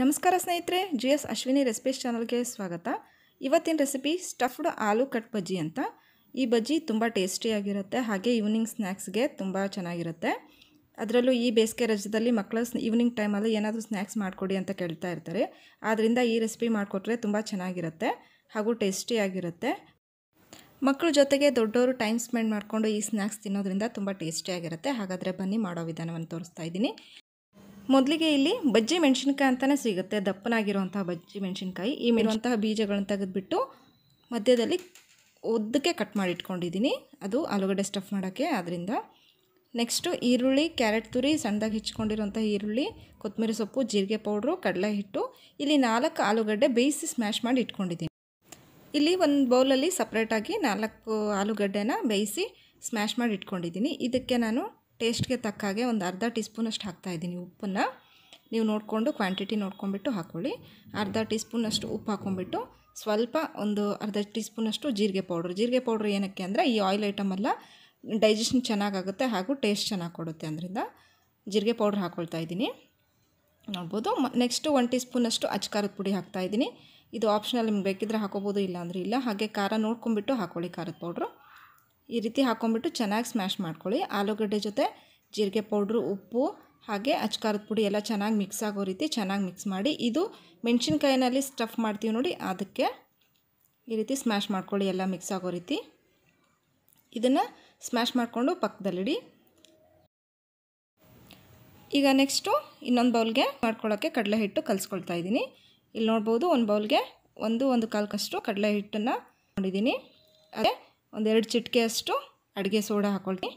ನಮಸ್ಕಾರ ಸ್ನೇಹಿತರೆ G S Ashwini recipes ಚಾನಲ್ಗೆ ಸ್ವಾಗತ ಇವತ್ತಿನ recipe stuffed aloo cut bajji ಅಂತ ಈ ಬಜ್ಜಿ ತುಂಬ ಟೇಸ್ಟಿಯಾಗಿರುತ್ತೆ ಹಾಗೆ ಈವ್ನಿಂಗ್ ಸ್ನ್ಯಾಕ್ಸ್ಗೆ ತುಂಬ ಚೆನ್ನಾಗಿರುತ್ತೆ ಅದರಲ್ಲೂ ಈ ಬೇಸಿಗೆ ರಜದಲ್ಲಿ ಮಕ್ಕಳು ಈವ್ನಿಂಗ್ ಟೈಮಲ್ಲಿ ಏನಾದರೂ ಸ್ನ್ಯಾಕ್ಸ್ ಮಾಡಿಕೊಡಿ ಅಂತ ಕೇಳ್ತಾ ಇರ್ತಾರೆ ಆದ್ದರಿಂದ ಈ ರೆಸಿಪಿ ಮಾಡಿಕೊಟ್ರೆ ತುಂಬ ಚೆನ್ನಾಗಿರುತ್ತೆ ಹಾಗೂ ಟೇಸ್ಟಿಯಾಗಿರುತ್ತೆ ಮಕ್ಕಳ ಜೊತೆಗೆ ದೊಡ್ಡವರು ಟೈಮ್ ಸ್ಪೆಂಡ್ ಮಾಡಿಕೊಂಡು ಈ ಸ್ನ್ಯಾಕ್ಸ್ ತಿನ್ನೋದ್ರಿಂದ ತುಂಬ ಟೇಸ್ಟಿಯಾಗಿರುತ್ತೆ ಹಾಗಾದರೆ ಬನ್ನಿ ಮಾಡೋ ವಿಧಾನವನ್ನು ತೋರಿಸ್ತಾ ಇದ್ದೀನಿ ಮೊದಲಿಗೆ ಇಲ್ಲಿ ಬಜ್ಜಿ ಮೆಣಸಿನ್ಕಾಯಿ ಅಂತಲೇ ಸಿಗುತ್ತೆ ದಪ್ಪನಾಗಿರುವಂತಹ ಬಜ್ಜಿ ಮೆಣಸಿನ್ಕಾಯಿ ಈ ಇರುವಂತಹ ಬೀಜಗಳನ್ನು ತೆಗೆದುಬಿಟ್ಟು ಮಧ್ಯದಲ್ಲಿ ಉದ್ದಕ್ಕೆ ಕಟ್ ಮಾಡಿ ಇಟ್ಕೊಂಡಿದ್ದೀನಿ ಅದು ಆಲೂಗಡ್ಡೆ ಸ್ಟಫ್ ಮಾಡೋಕ್ಕೆ ಆದ್ದರಿಂದ ನೆಕ್ಸ್ಟು ಈರುಳ್ಳಿ ಕ್ಯಾರೆಟ್ ತುರಿ ಸಣ್ಣದಾಗಿ ಹೆಚ್ಚಿಕೊಂಡಿರುವಂಥ ಈರುಳ್ಳಿ ಕೊತ್ತಂಬರಿ ಸೊಪ್ಪು ಜೀರಿಗೆ ಪೌಡ್ರು ಕಡಲೆ ಹಿಟ್ಟು ಇಲ್ಲಿ ನಾಲ್ಕು ಆಲೂಗಡ್ಡೆ ಬೇಯಿಸಿ ಸ್ಮ್ಯಾಶ್ ಮಾಡಿ ಇಟ್ಕೊಂಡಿದ್ದೀನಿ ಇಲ್ಲಿ ಒಂದು ಬೌಲಲ್ಲಿ ಸಪ್ರೇಟಾಗಿ ನಾಲ್ಕು ಆಲೂಗಡ್ಡೆನ ಬೇಯಿಸಿ ಸ್ಮ್ಯಾಶ್ ಮಾಡಿ ಇಟ್ಕೊಂಡಿದ್ದೀನಿ ಇದಕ್ಕೆ ನಾನು ಟೇಸ್ಟ್ಗೆ ತಕ್ಕ ಹಾಗೆ ಒಂದು ಅರ್ಧ ಟೀ ಸ್ಪೂನಷ್ಟು ಹಾಕ್ತಾಯಿದ್ದೀನಿ ಉಪ್ಪನ್ನು ನೀವು ನೋಡಿಕೊಂಡು ಕ್ವಾಂಟಿಟಿ ನೋಡ್ಕೊಂಬಿಟ್ಟು ಹಾಕ್ಕೊಳ್ಳಿ ಅರ್ಧ ಟೀ ಸ್ಪೂನಷ್ಟು ಉಪ್ಪು ಹಾಕ್ಕೊಂಬಿಟ್ಟು ಸ್ವಲ್ಪ ಒಂದು ಅರ್ಧ ಟೀ ಸ್ಪೂನಷ್ಟು ಜೀರಿಗೆ ಪೌಡ್ರು ಜೀರಿಗೆ ಪೌಡ್ರ್ ಏನಕ್ಕೆ ಅಂದರೆ ಈ ಆಯಿಲ್ ಐಟಮೆಲ್ಲ ಡೈಜೆಷನ್ ಚೆನ್ನಾಗುತ್ತೆ ಹಾಗೂ ಟೇಸ್ಟ್ ಚೆನ್ನಾಗಿ ಕೊಡುತ್ತೆ ಅದರಿಂದ ಜೀರಿಗೆ ಪೌಡ್ರ್ ಹಾಕ್ಕೊಳ್ತಾ ಇದ್ದೀನಿ ನೋಡ್ಬೋದು ನೆಕ್ಸ್ಟು ಒನ್ ಟೀ ಸ್ಪೂನಷ್ಟು ಖಾರದ ಪುಡಿ ಹಾಕ್ತಾಯಿದ್ದೀನಿ ಇದು ಆಪ್ಷನಲ್ ನಿಮ್ಗೆ ಬೇಕಿದ್ರೆ ಹಾಕೋಬೋದು ಇಲ್ಲ ಅಂದರೆ ಇಲ್ಲ ಹಾಗೆ ಖಾರ ನೋಡ್ಕೊಂಬಿಟ್ಟು ಹಾಕ್ಕೊಳ್ಳಿ ಖಾರದ ಪೌಡ್ರು ಈ ರೀತಿ ಹಾಕೊಂಡ್ಬಿಟ್ಟು ಚೆನ್ನಾಗಿ ಸ್ಮ್ಯಾಶ್ ಮಾಡ್ಕೊಳ್ಳಿ ಆಲೂಗಡ್ಡೆ ಜೊತೆ ಜೀರಿಗೆ ಪೌಡ್ರು ಉಪ್ಪು ಹಾಗೆ ಅಚ್ಕಾರದ ಪುಡಿ ಎಲ್ಲ ಚೆನ್ನಾಗಿ ಮಿಕ್ಸ್ ಆಗೋ ರೀತಿ ಚೆನ್ನಾಗಿ ಮಿಕ್ಸ್ ಮಾಡಿ ಇದು ಮೆಣಸಿನ್ಕಾಯಿನಲ್ಲಿ ಸ್ಟಫ್ ಮಾಡ್ತೀವಿ ನೋಡಿ ಅದಕ್ಕೆ ಈ ರೀತಿ ಸ್ಮ್ಯಾಶ್ ಮಾಡ್ಕೊಳ್ಳಿ ಎಲ್ಲ ಮಿಕ್ಸ್ ಆಗೋ ರೀತಿ ಇದನ್ನು ಸ್ಮ್ಯಾಶ್ ಮಾಡಿಕೊಂಡು ಪಕ್ಕದಲ್ಲಿಡಿ ಈಗ ನೆಕ್ಸ್ಟು ಇನ್ನೊಂದು ಬೌಲ್ಗೆ ಮಾಡ್ಕೊಳ್ಳೋಕ್ಕೆ ಕಡಲೆ ಹಿಟ್ಟು ಕಲಿಸ್ಕೊಳ್ತಾ ಇದ್ದೀನಿ ಇಲ್ಲಿ ನೋಡ್ಬೋದು ಒಂದು ಬೌಲ್ಗೆ ಒಂದು ಒಂದು ಕಾಲ್ಕಷ್ಟು ಕಡಲೆ ಹಿಟ್ಟನ್ನು ನೋಡಿದ್ದೀನಿ ಅದೇ ಒಂದೆರಡು ಚಿಟಿಕೆ ಅಷ್ಟು ಅಡುಗೆ ಸೋಡಾ ಹಾಕ್ಕೊಳ್ತೀನಿ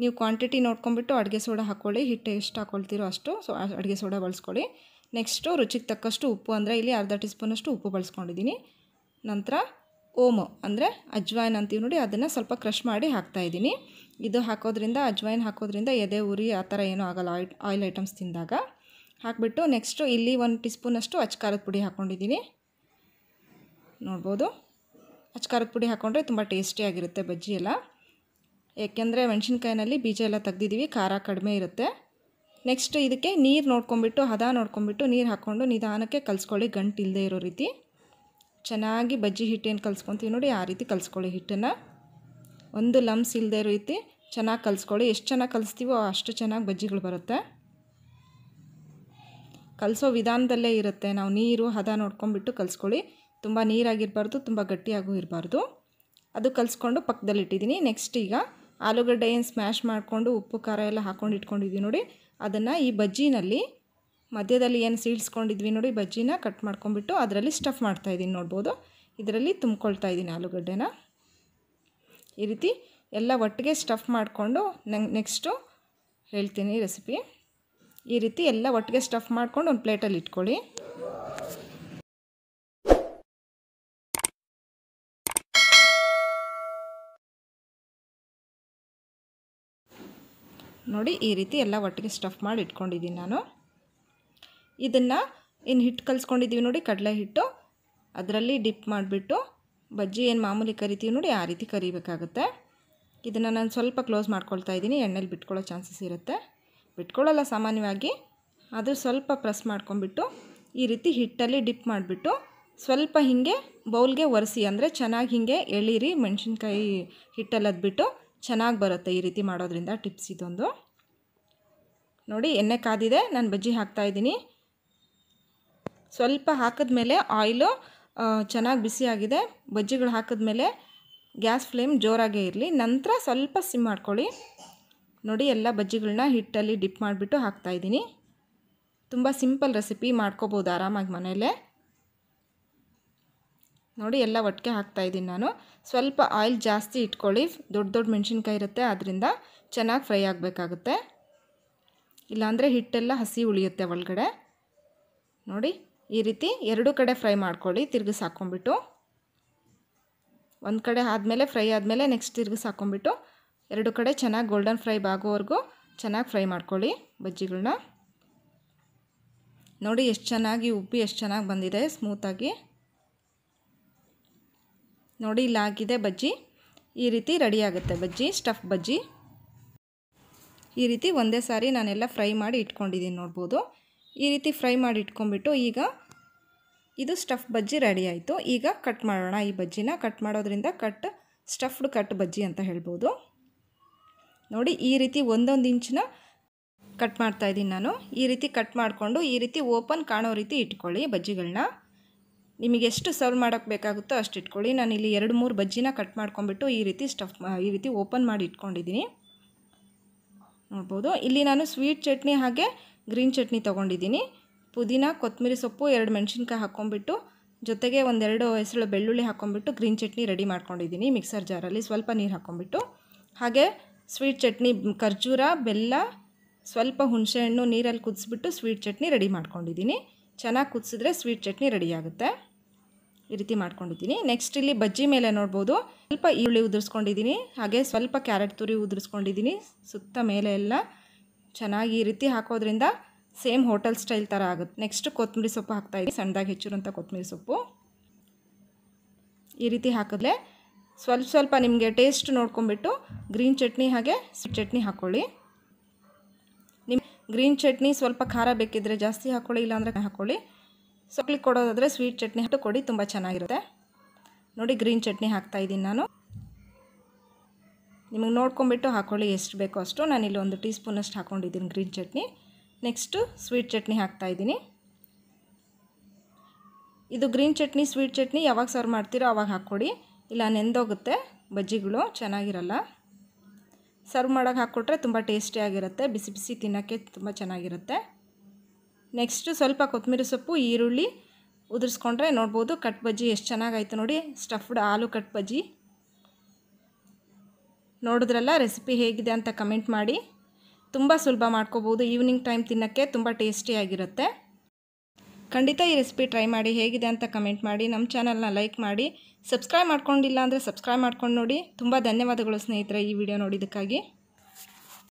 ನೀವು ಕ್ವಾಂಟಿಟಿ ನೋಡ್ಕೊಂಬಿಟ್ಟು ಅಡುಗೆ ಸೋಡಾ ಹಾಕ್ಕೊಳ್ಳಿ ಹಿಟ್ಟು ಎಷ್ಟು ಹಾಕ್ಕೊಳ್ತೀರೋ ಅಷ್ಟು ಸೊ ಅಡುಗೆ ಸೋಡಾ ಬಳಸ್ಕೊಳ್ಳಿ ನೆಕ್ಸ್ಟು ರುಚಿಗೆ ತಕ್ಕಷ್ಟು ಉಪ್ಪು ಅಂದರೆ ಇಲ್ಲಿ ಅರ್ಧ ಟೀ ಸ್ಪೂನಷ್ಟು ಉಪ್ಪು ಬಳಸ್ಕೊಂಡಿದ್ದೀನಿ ನಂತರ ಓಮು ಅಂದರೆ ಅಜ್ವಾಯಿನ್ ಅಂತೀವಿ ನೋಡಿ ಅದನ್ನು ಸ್ವಲ್ಪ ಕ್ರಷ್ ಮಾಡಿ ಹಾಕ್ತಾಯಿದ್ದೀನಿ ಇದು ಹಾಕೋದ್ರಿಂದ ಅಜ್ವಾಯಿನ್ ಹಾಕೋದ್ರಿಂದ ಎದೆ ಉರಿ ಆ ಥರ ಏನೂ ಆಗೋಲ್ಲ ಆಯಿಲ್ ಆಯಿಲ್ ಐಟಮ್ಸ್ ತಿಂದಾಗ ಹಾಕ್ಬಿಟ್ಟು ನೆಕ್ಸ್ಟು ಇಲ್ಲಿ ಒಂದು ಟೀ ಸ್ಪೂನಷ್ಟು ಅಚ್ಕಾರದ ಪುಡಿ ಹಾಕ್ಕೊಂಡಿದ್ದೀನಿ ನೋಡ್ಬೋದು ಅಚ್ಕಾರದ ಪುಡಿ ಹಾಕ್ಕೊಂಡ್ರೆ ತುಂಬ ಟೇಸ್ಟಿಯಾಗಿರುತ್ತೆ ಬಜ್ಜಿ ಎಲ್ಲ ಏಕೆಂದರೆ ಮೆಣಸಿನ್ಕಾಯಿನಲ್ಲಿ ಬೀಜ ಎಲ್ಲ ತೆಗ್ದಿದ್ದೀವಿ ಖಾರ ಕಡಿಮೆ ಇರುತ್ತೆ ನೆಕ್ಸ್ಟ್ ಇದಕ್ಕೆ ನೀರು ನೋಡ್ಕೊಂಬಿಟ್ಟು ಹದ ನೋಡ್ಕೊಂಬಿಟ್ಟು ನೀರು ಹಾಕ್ಕೊಂಡು ನಿಧಾನಕ್ಕೆ ಕಲಿಸ್ಕೊಳ್ಳಿ ಗಂಟು ಇಲ್ಲದೆ ಇರೋ ರೀತಿ ಚೆನ್ನಾಗಿ ಬಜ್ಜಿ ಹಿಟ್ಟೇನು ಕಲಿಸ್ಕೊತೀವಿ ನೋಡಿ ಆ ರೀತಿ ಕಲಿಸ್ಕೊಳ್ಳಿ ಹಿಟ್ಟನ್ನು ಒಂದು ಲಮ್ಸ್ ಇಲ್ಲದೆ ಇರೋ ರೀತಿ ಚೆನ್ನಾಗಿ ಕಲಿಸ್ಕೊಳ್ಳಿ ಎಷ್ಟು ಚೆನ್ನಾಗಿ ಕಲಿಸ್ತೀವೋ ಅಷ್ಟು ಚೆನ್ನಾಗಿ ಬಜ್ಜಿಗಳು ಬರುತ್ತೆ ಕಲಿಸೋ ವಿಧಾನದಲ್ಲೇ ಇರುತ್ತೆ ನಾವು ನೀರು ಹದ ನೋಡ್ಕೊಂಬಿಟ್ಟು ಕಲಿಸ್ಕೊಳ್ಳಿ ತುಂಬ ನೀರಾಗಿರಬಾರ್ದು ತುಂಬ ಗಟ್ಟಿಯಾಗೂ ಇರಬಾರ್ದು ಅದು ಕಲಿಸ್ಕೊಂಡು ಪಕ್ಕದಲ್ಲಿ ಇಟ್ಟಿದ್ದೀನಿ ನೆಕ್ಸ್ಟ್ ಈಗ ಆಲೂಗಡ್ಡೆ ಏನು ಸ್ಮ್ಯಾಶ್ ಮಾಡಿಕೊಂಡು ಉಪ್ಪು ಖಾರ ಎಲ್ಲ ಹಾಕ್ಕೊಂಡು ಇಟ್ಕೊಂಡಿದ್ವಿ ನೋಡಿ ಅದನ್ನು ಈ ಬಜ್ಜಿನಲ್ಲಿ ಮಧ್ಯದಲ್ಲಿ ಏನು ಸೀಳ್ಸ್ಕೊಂಡಿದ್ವಿ ನೋಡಿ ಬಜ್ಜಿನ ಕಟ್ ಮಾಡ್ಕೊಂಬಿಟ್ಟು ಅದರಲ್ಲಿ ಸ್ಟಫ್ ಮಾಡ್ತಾಯಿದ್ದೀನಿ ನೋಡ್ಬೋದು ಇದರಲ್ಲಿ ತುಂಬ್ಕೊಳ್ತಾ ಇದ್ದೀನಿ ಆಲೂಗಡ್ಡೆನ ಈ ರೀತಿ ಎಲ್ಲ ಒಟ್ಟಿಗೆ ಸ್ಟಫ್ ಮಾಡಿಕೊಂಡು ನಂಗೆ ನೆಕ್ಸ್ಟು ಹೇಳ್ತೀನಿ ರೆಸಿಪಿ ಈ ರೀತಿ ಎಲ್ಲ ಒಟ್ಟಿಗೆ ಸ್ಟಫ್ ಮಾಡಿಕೊಂಡು ಒಂದು ಪ್ಲೇಟಲ್ಲಿ ಇಟ್ಕೊಳ್ಳಿ ನೋಡಿ ಈ ರೀತಿ ಎಲ್ಲ ಒಟ್ಟಿಗೆ ಸ್ಟಫ್ ಮಾಡಿ ಇಟ್ಕೊಂಡಿದ್ದೀನಿ ನಾನು ಇದನ್ನು ಇನ್ನು ಹಿಟ್ಟು ಕಲಿಸ್ಕೊಂಡಿದ್ದೀವಿ ನೋಡಿ ಕಡಲೆ ಹಿಟ್ಟು ಅದರಲ್ಲಿ ಡಿಪ್ ಮಾಡಿಬಿಟ್ಟು ಬಜ್ಜಿ ಏನು ಮಾಮೂಲಿ ಕರಿತೀವಿ ನೋಡಿ ಆ ರೀತಿ ಕರಿಬೇಕಾಗುತ್ತೆ ಇದನ್ನು ನಾನು ಸ್ವಲ್ಪ ಕ್ಲೋಸ್ ಮಾಡ್ಕೊಳ್ತಾ ಇದ್ದೀನಿ ಎಣ್ಣೆಲಿ ಬಿಟ್ಕೊಳ್ಳೋ ಚಾನ್ಸಸ್ ಇರುತ್ತೆ ಬಿಟ್ಕೊಳ್ಳಲ್ಲ ಸಾಮಾನ್ಯವಾಗಿ ಅದು ಸ್ವಲ್ಪ ಪ್ರೆಸ್ ಮಾಡ್ಕೊಂಬಿಟ್ಟು ಈ ರೀತಿ ಹಿಟ್ಟಲ್ಲಿ ಡಿಪ್ ಮಾಡಿಬಿಟ್ಟು ಸ್ವಲ್ಪ ಹೀಗೆ ಬೌಲ್ಗೆ ಒರೆಸಿ ಅಂದರೆ ಚೆನ್ನಾಗಿ ಹೀಗೆ ಎಳೀರಿ ಮೆಣಸಿನ್ಕಾಯಿ ಹಿಟ್ಟಲ್ಲಿ ಅದ್ಬಿಟ್ಟು ಚೆನ್ನಾಗಿ ಬರುತ್ತೆ ಈ ರೀತಿ ಮಾಡೋದ್ರಿಂದ ಟಿಪ್ಸ್ ಇದೊಂದು ನೋಡಿ ಎಣ್ಣೆ ಕಾದಿದೆ ನಾನು ಬಜ್ಜಿ ಹಾಕ್ತಾಯಿದ್ದೀನಿ ಸ್ವಲ್ಪ ಹಾಕಿದ್ಮೇಲೆ ಆಯಿಲು ಚೆನ್ನಾಗಿ ಬಿಸಿಯಾಗಿದೆ ಬಜ್ಜಿಗಳು ಹಾಕಿದ್ಮೇಲೆ ಗ್ಯಾಸ್ ಫ್ಲೇಮ್ ಜೋರಾಗೇ ಇರಲಿ ನಂತರ ಸ್ವಲ್ಪ ಸಿಮ್ ಮಾಡ್ಕೊಳ್ಳಿ ನೋಡಿ ಎಲ್ಲ ಬಜ್ಜಿಗಳನ್ನ ಹಿಟ್ಟಲ್ಲಿ ಡಿಪ್ ಮಾಡಿಬಿಟ್ಟು ಹಾಕ್ತಾಯಿದ್ದೀನಿ ತುಂಬ ಸಿಂಪಲ್ ರೆಸಿಪಿ ಮಾಡ್ಕೋಬೋದು ಆರಾಮಾಗಿ ಮನೆಯಲ್ಲೇ ನೋಡಿ ಎಲ್ಲ ಒಟ್ಟಿಗೆ ಹಾಕ್ತಾ ಇದ್ದೀನಿ ನಾನು ಸ್ವಲ್ಪ ಆಯಿಲ್ ಜಾಸ್ತಿ ಇಟ್ಕೊಳ್ಳಿ ದೊಡ್ಡ ದೊಡ್ಡ ಮೆಣಸಿನ್ಕಾಯಿ ಇರುತ್ತೆ ಅದರಿಂದ ಚೆನ್ನಾಗಿ ಫ್ರೈ ಆಗಬೇಕಾಗುತ್ತೆ ಇಲ್ಲಾಂದರೆ ಹಿಟ್ಟೆಲ್ಲ ಹಸಿ ಉಳಿಯುತ್ತೆ ಒಳಗಡೆ ನೋಡಿ ಈ ರೀತಿ ಎರಡು ಕಡೆ ಫ್ರೈ ಮಾಡ್ಕೊಳ್ಳಿ ತಿರುಗಿಸಿ ಹಾಕ್ಕೊಂಬಿಟ್ಟು ಒಂದು ಕಡೆ ಆದಮೇಲೆ ಫ್ರೈ ಆದಮೇಲೆ ನೆಕ್ಸ್ಟ್ ತಿರುಗಿಸಿ ಹಾಕ್ಕೊಂಬಿಟ್ಟು ಎರಡು ಕಡೆ ಚೆನ್ನಾಗಿ ಗೋಲ್ಡನ್ ಫ್ರೈ ಆಗೋವರೆಗೂ ಚೆನ್ನಾಗಿ ಫ್ರೈ ಮಾಡ್ಕೊಳ್ಳಿ ಬಜ್ಜಿಗಳನ್ನ ನೋಡಿ ಎಷ್ಟು ಚೆನ್ನಾಗಿ ಉಬ್ಬಿ ಎಷ್ಟು ಚೆನ್ನಾಗಿ ಬಂದಿದೆ ಸ್ಮೂತಾಗಿ ನೋಡಿ ಇಲ್ಲಿ ಹಾಕಿದೆ ಬಜ್ಜಿ ಈ ರೀತಿ ರೆಡಿಯಾಗುತ್ತೆ ಬಜ್ಜಿ ಸ್ಟಫ್ ಬಜ್ಜಿ ಈ ರೀತಿ ಒಂದೇ ಸಾರಿ ನಾನೆಲ್ಲ ಫ್ರೈ ಮಾಡಿ ಇಟ್ಕೊಂಡಿದ್ದೀನಿ ನೋಡ್ಬೋದು ಈ ರೀತಿ ಫ್ರೈ ಮಾಡಿ ಇಟ್ಕೊಂಡ್ಬಿಟ್ಟು ಈಗ ಇದು ಸ್ಟಫ್ ಬಜ್ಜಿ ರೆಡಿ ಆಯಿತು ಈಗ ಕಟ್ ಮಾಡೋಣ ಈ ಬಜ್ಜಿನ ಕಟ್ ಮಾಡೋದ್ರಿಂದ ಕಟ್ ಸ್ಟಫ್ಡ್ ಕಟ್ ಬಜ್ಜಿ ಅಂತ ಹೇಳ್ಬೋದು ನೋಡಿ ಈ ರೀತಿ ಒಂದೊಂದು ಇಂಚಿನ ಕಟ್ ಮಾಡ್ತಾಯಿದ್ದೀನಿ ನಾನು ಈ ರೀತಿ ಕಟ್ ಮಾಡಿಕೊಂಡು ಈ ರೀತಿ ಓಪನ್ ಕಾಣೋ ರೀತಿ ಇಟ್ಕೊಳ್ಳಿ ಬಜ್ಜಿಗಳನ್ನ ನಿಮಗೆ ಎಷ್ಟು ಸರ್ವ್ ಮಾಡೋಕ್ಕೆ ಬೇಕಾಗುತ್ತೋ ಅಷ್ಟು ಇಟ್ಕೊಳ್ಳಿ ನಾನು ಇಲ್ಲಿ ಎರಡು ಮೂರು ಬಜ್ಜಿನ ಕಟ್ ಮಾಡ್ಕೊಂಬಿಟ್ಟು ಈ ರೀತಿ ಸ್ಟಫ್ ಈ ರೀತಿ ಓಪನ್ ಮಾಡಿ ಇಟ್ಕೊಂಡಿದ್ದೀನಿ ನೋಡ್ಬೋದು ಇಲ್ಲಿ ನಾನು ಸ್ವೀಟ್ ಚಟ್ನಿ ಹಾಗೆ ಗ್ರೀನ್ ಚಟ್ನಿ ತೊಗೊಂಡಿದ್ದೀನಿ ಪುದೀನ ಕೊತ್ತಂಬರಿ ಸೊಪ್ಪು ಎರಡು ಮೆಣಸಿನ್ಕಾಯಿ ಹಾಕ್ಕೊಂಬಿಟ್ಟು ಜೊತೆಗೆ ಒಂದೆರಡು ಹೆಸರು ಬೆಳ್ಳುಳ್ಳಿ ಹಾಕ್ಕೊಂಬಿಟ್ಟು ಗ್ರೀನ್ ಚಟ್ನಿ ರೆಡಿ ಮಾಡ್ಕೊಂಡಿದ್ದೀನಿ ಮಿಕ್ಸರ್ ಜಾರಲ್ಲಿ ಸ್ವಲ್ಪ ನೀರು ಹಾಕ್ಕೊಂಬಿಟ್ಟು ಹಾಗೆ ಸ್ವೀಟ್ ಚಟ್ನಿ ಖರ್ಜೂರ ಬೆಲ್ಲ ಸ್ವಲ್ಪ ಹುಣಸೆಹಣ್ಣು ನೀರಲ್ಲಿ ಕುದಿಸ್ಬಿಟ್ಟು ಸ್ವೀಟ್ ಚಟ್ನಿ ರೆಡಿ ಮಾಡ್ಕೊಂಡಿದ್ದೀನಿ ಚೆನ್ನಾಗಿ ಕುದಿಸಿದ್ರೆ ಸ್ವೀಟ್ ಚಟ್ನಿ ರೆಡಿಯಾಗುತ್ತೆ ಈ ರೀತಿ ಮಾಡ್ಕೊಂಡಿದ್ದೀನಿ ನೆಕ್ಸ್ಟ್ ಇಲ್ಲಿ ಬಜ್ಜಿ ಮೇಲೆ ನೋಡ್ಬೋದು ಸ್ವಲ್ಪ ಈರುಳ್ಳಿ ಉದುರಿಸ್ಕೊಂಡಿದ್ದೀನಿ ಹಾಗೆ ಸ್ವಲ್ಪ ಕ್ಯಾರೆಟ್ ತುರಿ ಉದುರಿಸ್ಕೊಂಡಿದ್ದೀನಿ ಸುತ್ತ ಮೇಲೆ ಎಲ್ಲ ಚೆನ್ನಾಗಿ ಈ ರೀತಿ ಹಾಕೋದ್ರಿಂದ ಸೇಮ್ ಹೋಟೆಲ್ ಸ್ಟೈಲ್ ಥರ ಆಗುತ್ತೆ ನೆಕ್ಸ್ಟ್ ಕೊತ್ತಂಬರಿ ಸೊಪ್ಪು ಹಾಕ್ತಾಯಿದ್ದೀನಿ ಸಣ್ಣದಾಗಿ ಹೆಚ್ಚಿರುವಂಥ ಕೊತ್ತಂಬರಿ ಸೊಪ್ಪು ಈ ರೀತಿ ಹಾಕಿದ್ರೆ ಸ್ವಲ್ಪ ಸ್ವಲ್ಪ ನಿಮಗೆ ಟೇಸ್ಟ್ ನೋಡ್ಕೊಂಬಿಟ್ಟು ಗ್ರೀನ್ ಚಟ್ನಿ ಹಾಗೆ ಸ್ವೀಟ್ ಚಟ್ನಿ ಹಾಕ್ಕೊಳ್ಳಿ ನಿಮ್ಮ ಗ್ರೀನ್ ಚಟ್ನಿ ಸ್ವಲ್ಪ ಖಾರ ಬೇಕಿದ್ದರೆ ಜಾಸ್ತಿ ಹಾಕ್ಕೊಳ್ಳಿ ಇಲ್ಲಾಂದರೆ ಹಾಕ್ಕೊಳ್ಳಿ ಸೊಕ್ಲಿಗೆ ಕೊಡೋದಾದರೆ ಸ್ವೀಟ್ ಚಟ್ನಿ ಹಾಕಿ ಕೊಡಿ ತುಂಬ ಚೆನ್ನಾಗಿರುತ್ತೆ ನೋಡಿ ಗ್ರೀನ್ ಚಟ್ನಿ ಹಾಕ್ತಾಯಿದ್ದೀನಿ ನಾನು ನಿಮಗೆ ನೋಡ್ಕೊಂಬಿಟ್ಟು ಹಾಕ್ಕೊಳ್ಳಿ ಎಷ್ಟು ಬೇಕೋ ಅಷ್ಟು ಇಲ್ಲಿ ಒಂದು ಟೀ ಸ್ಪೂನಷ್ಟು ಹಾಕ್ಕೊಂಡಿದ್ದೀನಿ green chutney next sweet chutney ಹಾಕ್ತಾಯಿದ್ದೀನಿ ಇದು ಗ್ರೀನ್ ಚಟ್ನಿ ಸ್ವೀಟ್ ಚಟ್ನಿ ಯಾವಾಗ ಸರ್ವ್ ಮಾಡ್ತೀರೋ ಅವಾಗ ಹಾಕ್ಕೊಡಿ ಇಲ್ಲ ನೆಂದೋಗುತ್ತೆ ಬಜ್ಜಿಗಳು ಚೆನ್ನಾಗಿರಲ್ಲ ಸರ್ವ್ ಮಾಡೋಕ್ಕೆ ಹಾಕ್ಕೊಟ್ರೆ ತುಂಬ ಟೇಸ್ಟಿಯಾಗಿರುತ್ತೆ ಬಿಸಿ ಬಿಸಿ ತಿನ್ನೋಕ್ಕೆ ತುಂಬ ಚೆನ್ನಾಗಿರುತ್ತೆ ನೆಕ್ಸ್ಟು ಸ್ವಲ್ಪ ಕೊತ್ತಂಬರಿ ಸೊಪ್ಪು ಈರುಳ್ಳಿ ಉದುರಿಸ್ಕೊಂಡ್ರೆ ನೋಡ್ಬೋದು ಕಟ್ ಬಜ್ಜಿ ಎಷ್ಟು ಚೆನ್ನಾಗಾಯ್ತು ನೋಡಿ ಸ್ಟಫ್ಡ್ ಆಲೂ ಕಟ್ ಬಜ್ಜಿ ನೋಡಿದ್ರಲ್ಲ ರೆಸಿಪಿ ಹೇಗಿದೆ ಅಂತ ಕಮೆಂಟ್ ಮಾಡಿ ತುಂಬ ಸುಲಭ ಮಾಡ್ಕೋಬೋದು ಈವ್ನಿಂಗ್ ಟೈಮ್ ತಿನ್ನೋಕ್ಕೆ ತುಂಬ ಟೇಸ್ಟಿಯಾಗಿರುತ್ತೆ ಖಂಡಿತ ಈ ರೆಸಿಪಿ ಟ್ರೈ ಮಾಡಿ ಹೇಗಿದೆ ಅಂತ ಕಮೆಂಟ್ ಮಾಡಿ ನಮ್ಮ ಚಾನಲ್ನ ಲೈಕ್ ಮಾಡಿ ಸಬ್ಸ್ಕ್ರೈಬ್ ಮಾಡ್ಕೊಂಡಿಲ್ಲ ಅಂದರೆ ಸಬ್ಸ್ಕ್ರೈಬ್ ಮಾಡ್ಕೊಂಡು ನೋಡಿ ತುಂಬ ಧನ್ಯವಾದಗಳು ಸ್ನೇಹಿತರೆ ಈ ವಿಡಿಯೋ ನೋಡಿದ್ದಕ್ಕಾಗಿ